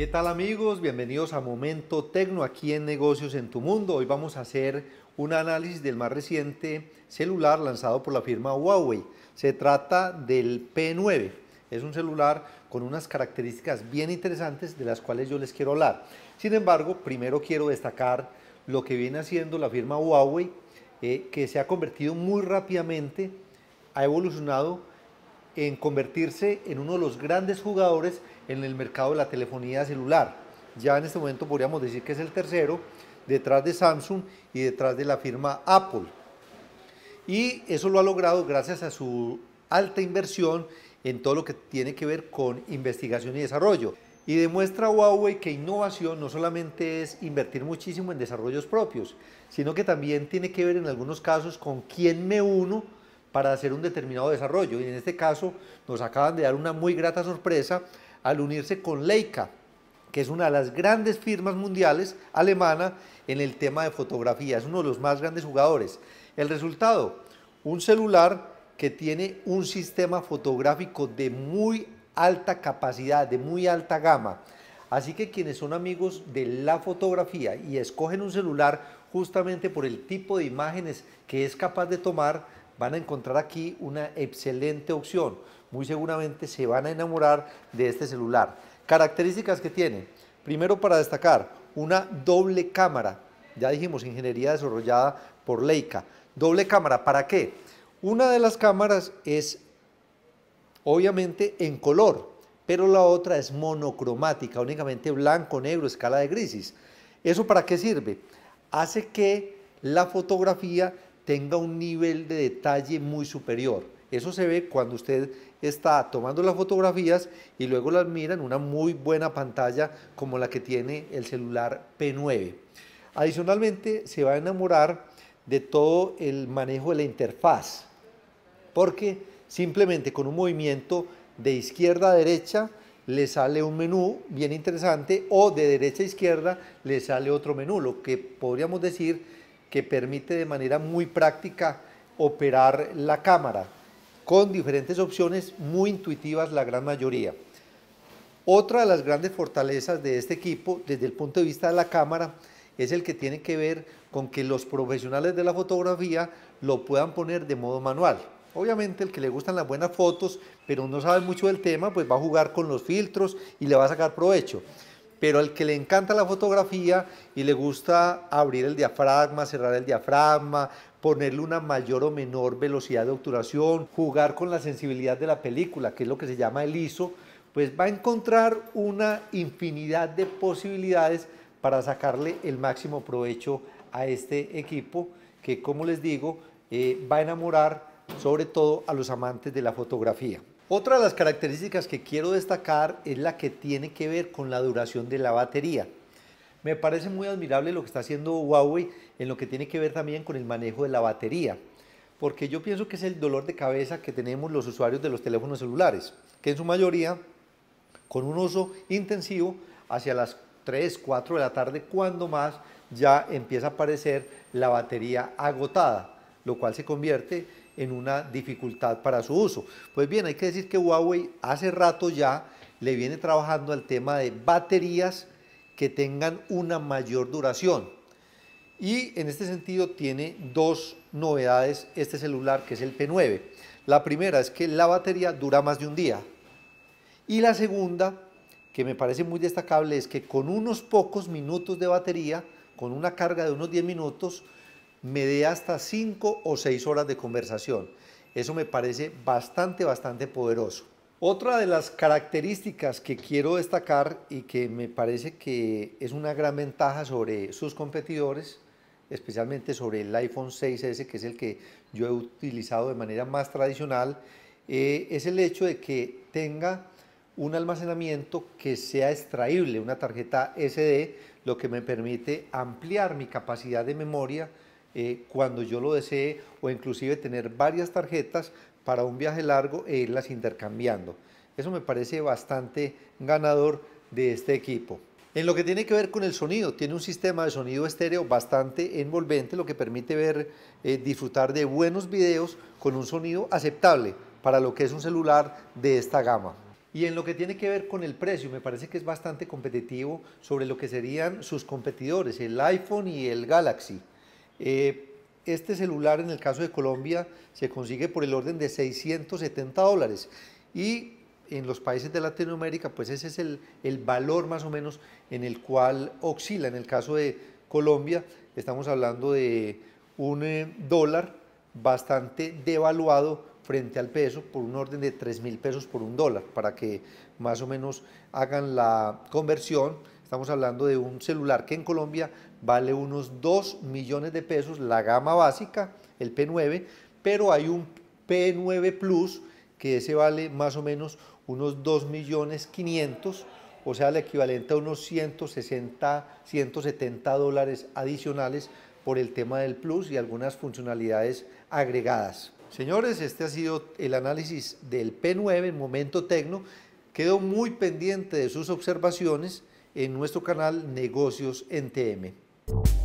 ¿Qué tal amigos? Bienvenidos a Momento Tecno aquí en Negocios en tu Mundo. Hoy vamos a hacer un análisis del más reciente celular lanzado por la firma Huawei. Se trata del P9. Es un celular con unas características bien interesantes de las cuales yo les quiero hablar. Sin embargo, primero quiero destacar lo que viene haciendo la firma Huawei, eh, que se ha convertido muy rápidamente, ha evolucionado en convertirse en uno de los grandes jugadores en el mercado de la telefonía celular. Ya en este momento podríamos decir que es el tercero, detrás de Samsung y detrás de la firma Apple. Y eso lo ha logrado gracias a su alta inversión en todo lo que tiene que ver con investigación y desarrollo. Y demuestra Huawei que innovación no solamente es invertir muchísimo en desarrollos propios, sino que también tiene que ver en algunos casos con quién me uno para hacer un determinado desarrollo. Y en este caso nos acaban de dar una muy grata sorpresa al unirse con Leica, que es una de las grandes firmas mundiales alemana en el tema de fotografía. Es uno de los más grandes jugadores. El resultado, un celular que tiene un sistema fotográfico de muy alta capacidad, de muy alta gama. Así que quienes son amigos de la fotografía y escogen un celular justamente por el tipo de imágenes que es capaz de tomar, van a encontrar aquí una excelente opción. Muy seguramente se van a enamorar de este celular. Características que tiene. Primero para destacar, una doble cámara. Ya dijimos, ingeniería desarrollada por Leica. Doble cámara, ¿para qué? Una de las cámaras es obviamente en color, pero la otra es monocromática, únicamente blanco, negro, escala de grises. ¿Eso para qué sirve? Hace que la fotografía tenga un nivel de detalle muy superior. Eso se ve cuando usted está tomando las fotografías y luego las mira en una muy buena pantalla como la que tiene el celular P9. Adicionalmente, se va a enamorar de todo el manejo de la interfaz, porque simplemente con un movimiento de izquierda a derecha le sale un menú bien interesante o de derecha a izquierda le sale otro menú, lo que podríamos decir que permite de manera muy práctica operar la cámara con diferentes opciones muy intuitivas la gran mayoría. Otra de las grandes fortalezas de este equipo desde el punto de vista de la cámara es el que tiene que ver con que los profesionales de la fotografía lo puedan poner de modo manual. Obviamente el que le gustan las buenas fotos, pero no sabe mucho del tema, pues va a jugar con los filtros y le va a sacar provecho pero al que le encanta la fotografía y le gusta abrir el diafragma, cerrar el diafragma, ponerle una mayor o menor velocidad de obturación, jugar con la sensibilidad de la película, que es lo que se llama el ISO, pues va a encontrar una infinidad de posibilidades para sacarle el máximo provecho a este equipo que, como les digo, eh, va a enamorar sobre todo a los amantes de la fotografía. Otra de las características que quiero destacar es la que tiene que ver con la duración de la batería. Me parece muy admirable lo que está haciendo Huawei en lo que tiene que ver también con el manejo de la batería, porque yo pienso que es el dolor de cabeza que tenemos los usuarios de los teléfonos celulares, que en su mayoría, con un uso intensivo, hacia las 3, 4 de la tarde, cuando más, ya empieza a aparecer la batería agotada, lo cual se convierte en en una dificultad para su uso. Pues bien, hay que decir que Huawei hace rato ya le viene trabajando al tema de baterías que tengan una mayor duración. Y en este sentido tiene dos novedades este celular que es el P9. La primera es que la batería dura más de un día. Y la segunda, que me parece muy destacable, es que con unos pocos minutos de batería, con una carga de unos 10 minutos, me dé hasta 5 o 6 horas de conversación. Eso me parece bastante, bastante poderoso. Otra de las características que quiero destacar y que me parece que es una gran ventaja sobre sus competidores, especialmente sobre el iPhone 6S, que es el que yo he utilizado de manera más tradicional, eh, es el hecho de que tenga un almacenamiento que sea extraíble, una tarjeta SD, lo que me permite ampliar mi capacidad de memoria eh, cuando yo lo desee o inclusive tener varias tarjetas para un viaje largo e irlas intercambiando. Eso me parece bastante ganador de este equipo. En lo que tiene que ver con el sonido, tiene un sistema de sonido estéreo bastante envolvente, lo que permite ver, eh, disfrutar de buenos videos con un sonido aceptable para lo que es un celular de esta gama. Y en lo que tiene que ver con el precio, me parece que es bastante competitivo sobre lo que serían sus competidores, el iPhone y el Galaxy. Eh, este celular en el caso de Colombia se consigue por el orden de 670 dólares y en los países de Latinoamérica pues ese es el, valor más o menos en el cual oscila. En el caso de Colombia estamos hablando de un eh, dólar bastante devaluado frente al peso por un orden de 3 mil pesos por un dólar para que más o menos hagan la conversión Estamos hablando de un celular que en Colombia vale unos 2 millones de pesos, la gama básica, el P9, pero hay un P9 Plus que ese vale más o menos unos 2 millones 500, o sea, el equivalente a unos 160, 170 dólares adicionales por el tema del Plus y algunas funcionalidades agregadas. Señores, este ha sido el análisis del P9 en Momento Tecno. Quedo muy pendiente de sus observaciones en nuestro canal Negocios en TM.